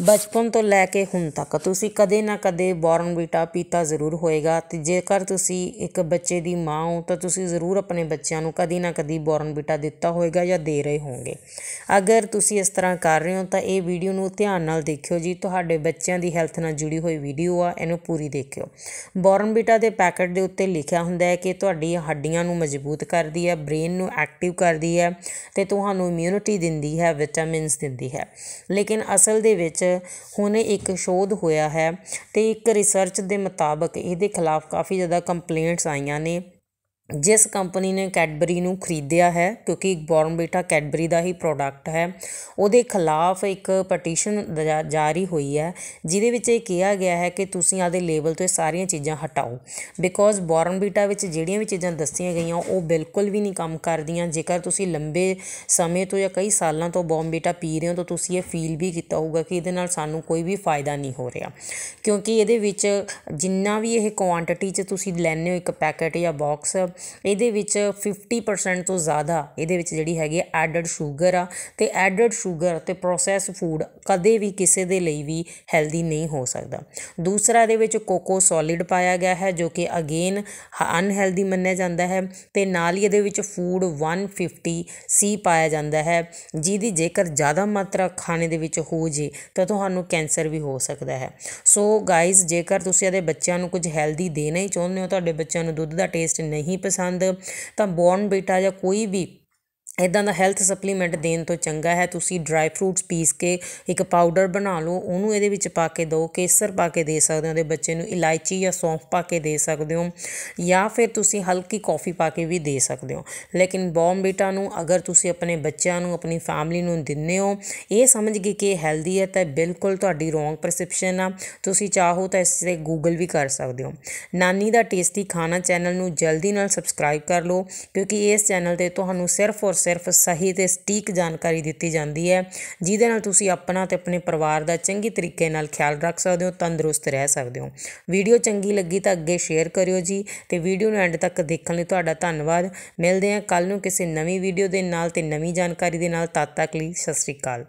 ਬਚਪਨ ਤੋਂ ਲੈ ਕੇ ਹੁਣ ਤੱਕ ਤੁਸੀਂ ਕਦੇ ਨਾ ਕਦੇ ਬੋਰਨਵੀਟਾ ਪੀਤਾ ਜ਼ਰੂਰ ਹੋਏਗਾ ਤੇ ਜੇਕਰ ਤੁਸੀਂ ਇੱਕ ਬੱਚੇ ਦੀ ਮਾਂ ਹੋ ਤਾਂ ਤੁਸੀਂ ਜ਼ਰੂਰ ਆਪਣੇ ਬੱਚਿਆਂ ਨੂੰ ਕਦੀ ਨਾ ਕਦੀ ਬੋਰਨਵੀਟਾ ਦਿੱਤਾ ਹੋਏਗਾ ਜਾਂ ਦੇ ਰਹੇ ਹੋਵੋਗੇ ਅਗਰ ਤੁਸੀਂ ਇਸ ਤਰ੍ਹਾਂ ਕਰ ਰਹੇ ਹੋ ਤਾਂ ਇਹ ਵੀਡੀਓ ਨੂੰ ਧਿਆਨ ਨਾਲ ਦੇਖਿਓ ਜੀ ਤੁਹਾਡੇ ਬੱਚਿਆਂ ਦੀ ਹੈਲਥ ਨਾਲ ਜੁੜੀ ਹੋਈ ਵੀਡੀਓ ਆ ਇਹਨੂੰ ਪੂਰੀ ਦੇਖਿਓ ਬੋਰਨਵੀਟਾ ਦੇ ਪੈਕਟ ਦੇ ਉੱਤੇ ਲਿਖਿਆ ਹੁੰਦਾ ਹੈ ਕਿ ਤੁਹਾਡੀ ਹੱਡੀਆਂ ਨੂੰ ਮਜ਼ਬੂਤ ਕਰਦੀ ਹੈ ਬ੍ਰੇਨ ਨੂੰ ਐਕਟਿਵ ਕਰਦੀ ਹੈ ਤੇ ਤੁਹਾਨੂੰ ਇਮਿਊਨਿਟੀ ਦਿੰਦੀ ਹੈ ਵਿਟਾਮਿਨਸ ਦਿੰਦੀ ਹੈ ਲੇਕਿਨ ਅਸਲ ਦੇ ਵਿੱਚ ਵਿੱਚ ਹੁਣ ਇੱਕ ਸ਼ੋਧ ਹੋਇਆ ਹੈ ਅਤੇ ਇੱਕ ਰਿਸਰਚ ਦੇ ਮੁਤਾਬਕ ਇਹਦੇ ਖਿਲਾਫ ਕਾਫੀ ਜ਼ਿਆਦਾ ਕੰਪਲੇਂਟਸ ਆਈਆਂ ਨੇ ਜਿਸ ਕੰਪਨੀ ਨੇ ਕੈਡਬਰੀ ਨੂੰ ਖਰੀਦਿਆ ਹੈ ਕਿਉਂਕਿ ਬੀਟਾ ਕੈਡਬਰੀ ਦਾ ਹੀ ਪ੍ਰੋਡਕਟ ਹੈ ਉਹਦੇ ਖਿਲਾਫ ਇੱਕ ਪਟੀਸ਼ਨ ਜਾਰੀ ਹੋਈ ਹੈ ਜਿਹਦੇ ਵਿੱਚ ਇਹ ਕਿਹਾ ਗਿਆ ਹੈ ਕਿ ਤੁਸੀਂ ਆਦੇ ਲੇਬਲ ਤੋਂ ਇਹ ਸਾਰੀਆਂ ਚੀਜ਼ਾਂ ਹਟਾਓ ਬਿਕੋਜ਼ ਬੀਟਾ ਵਿੱਚ ਜਿਹੜੀਆਂ ਵੀ ਚੀਜ਼ਾਂ ਦੱਸੀਆਂ ਗਈਆਂ ਉਹ ਬਿਲਕੁਲ ਵੀ ਨਹੀਂ ਕੰਮ ਕਰਦੀਆਂ ਜੇਕਰ ਤੁਸੀਂ ਲੰਬੇ ਸਮੇਂ ਤੋਂ ਜਾਂ ਕਈ ਸਾਲਾਂ ਤੋਂ ਬੀਟਾ ਪੀ ਰਹੇ ਹੋ ਤਾਂ ਤੁਸੀਂ ਇਹ ਫੀਲ ਵੀ ਕੀਤਾ ਹੋਊਗਾ ਕਿ ਇਹਦੇ ਨਾਲ ਸਾਨੂੰ ਕੋਈ ਵੀ ਫਾਇਦਾ ਨਹੀਂ ਹੋ ਰਿਹਾ ਕਿਉਂਕਿ ਇਹਦੇ ਵਿੱਚ ਜਿੰਨਾ ਵੀ ਇਹ ਕੁਆਂਟੀਟੀ 'ਚ ਤੁਸੀਂ ਲੈਣੇ ਹੋ ਇੱਕ ਪੈਕੇਟ ਜਾਂ ਬਾਕਸ ਇਹਦੇ ਵਿੱਚ 50% ਤੋਂ ਜ਼ਿਆਦਾ ਇਹਦੇ ਵਿੱਚ ਜਿਹੜੀ ਹੈਗੀ ਹੈ ਐਡਡ ਸ਼ੂਗਰ ਆ ਤੇ ਐਡਡ ਸ਼ੂਗਰ ਤੇ ਪ੍ਰੋਸੈਸ ਫੂਡ ਕਦੇ ਵੀ ਕਿਸੇ ਦੇ ਲਈ ਵੀ ਹੈਲਦੀ ਨਹੀਂ ਹੋ ਸਕਦਾ ਦੂਸਰਾ ਇਹਦੇ ਵਿੱਚ ਕੋਕੋ ਸੋਲਿਡ ਪਾਇਆ ਗਿਆ ਹੈ ਜੋ ਕਿ ਅਗੇਨ ਅਨਹੈਲਦੀ ਮੰਨਿਆ ਜਾਂਦਾ ਹੈ ਤੇ ਨਾਲ ਹੀ ਇਹਦੇ ਵਿੱਚ ਫੂਡ 150 ਸੀ ਪਾਇਆ ਜਾਂਦਾ ਹੈ ਜਿਹਦੀ ਜੇਕਰ ਜ਼ਿਆਦਾ ਮਾਤਰਾ ਖਾਣੇ ਦੇ ਵਿੱਚ ਹੋ ਜੇ ਤਾਂ ਤੁਹਾਨੂੰ ਕੈਂਸਰ ਵੀ ਹੋ ਸਕਦਾ ਹੈ ਸੋ ਗਾਇਜ਼ ਜੇਕਰ ਤੁਸੀਂ ਇਹਦੇ ਬੱਚਿਆਂ ਨੂੰ ਕੁਝ ਹੈਲਦੀ ਦੇਣਾ ਹੀ ਚਾਹੁੰਦੇ ਹੋ ਤੁਹਾਡੇ ਬੱਚਿਆਂ ਨੂੰ ਦੁੱਧ ਦਾ ਟੇਸਟ ਨਹੀਂ ਪਸੰਦ ਤਾਂ ਬੋਰਨ ਬੀਟਾ ਜਾਂ ਕੋਈ ਵੀ ਇਦਾਂ ਦਾ ਹੈਲਥ ਸਪਲੀਮੈਂਟ ਦੇਣ ਤੋਂ ਚੰਗਾ ਹੈ ਤੁਸੀਂ ਡਰਾਈ ਫਰੂਟਸ ਪੀਸ ਕੇ ਇੱਕ ਪਾਊਡਰ ਬਣਾ ਲਓ ਉਹਨੂੰ ਇਹਦੇ ਵਿੱਚ ਪਾ ਕੇ ਦਿਓ ਕੇਸਰ ਪਾ ਕੇ ਦੇ ਸਕਦੇ ਹੋ ਦੇ ਬੱਚੇ ਨੂੰ ਇਲਾਇਚੀ ਜਾਂ ਸੌਂਫ ਪਾ ਕੇ ਦੇ ਸਕਦੇ ਹੋ ਜਾਂ ਫਿਰ ਤੁਸੀਂ ਹਲਕੀ ਕਾਫੀ ਪਾ ਕੇ ਵੀ ਦੇ ਸਕਦੇ ਹੋ ਲੇਕਿਨ ਬੌਮਬੀਟਾ ਨੂੰ ਅਗਰ ਤੁਸੀਂ ਆਪਣੇ ਬੱਚਿਆਂ ਨੂੰ ਆਪਣੀ ਫੈਮਿਲੀ ਨੂੰ ਦਿੰਨੇ ਹੋ ਇਹ ਸਮਝ ਕੇ ਕਿ ਇਹ ਹੈਲਦੀ ਹੈ ਤਾਂ ਬਿਲਕੁਲ ਤੁਹਾਡੀ ਰੋਂਗ ਪਰਸੈਪਸ਼ਨ ਆ ਤੁਸੀਂ ਚਾਹੋ ਤਾਂ ਇਸ ਤੇ ਗੂਗਲ ਵੀ ਕਰ ਸਕਦੇ ਹੋ ਨਾਨੀ ਦਾ ਟੇਸਟੀ ਖਾਣਾ ਚੈਨਲ ਨੂੰ ਜਲਦੀ ਨਾਲ ਸਬਸਕ੍ਰਾਈਬ ਕਰ ਲਓ ਕਿਉਂਕਿ ਇਸ ਚੈਨਲ ਤੇ ਤੁਹਾਨੂੰ ਸਿਰਫ ਔਰ ਸਿਰਫ ਸਹੀ ਤੇ ਸਟੀਕ ਜਾਣਕਾਰੀ ਦਿੱਤੀ ਜਾਂਦੀ ਹੈ ਜਿਹਦੇ ਨਾਲ ਤੁਸੀਂ ਆਪਣਾ ਤੇ ਆਪਣੇ ਪਰਿਵਾਰ ਦਾ ਚੰਗੀ ਤਰੀਕੇ ਨਾਲ ਖਿਆਲ ਰੱਖ ਸਕਦੇ ਹੋ ਤੰਦਰੁਸਤ ਰਹਿ ਸਕਦੇ ਹੋ ਵੀਡੀਓ ਚੰਗੀ ਲੱਗੀ ਤਾਂ ਅੱਗੇ ਸ਼ੇਅਰ ਕਰਿਓ ਜੀ ਤੇ ਵੀਡੀਓ ਨੂੰ ਐਂਡ ਤੱਕ ਦੇਖਣ ਲਈ ਤੁਹਾਡਾ ਧੰਨਵਾਦ ਮਿਲਦੇ ਹਾਂ ਕੱਲ ਨੂੰ ਕਿਸੇ ਨਵੀਂ ਵੀਡੀਓ ਦੇ ਨਾਲ ਤੇ ਨਵੀਂ ਜਾਣਕਾਰੀ ਦੇ ਨਾਲ ਤਦ ਤੱਕ ਲਈ ਸਤਿ ਸ੍ਰੀ ਅਕਾਲ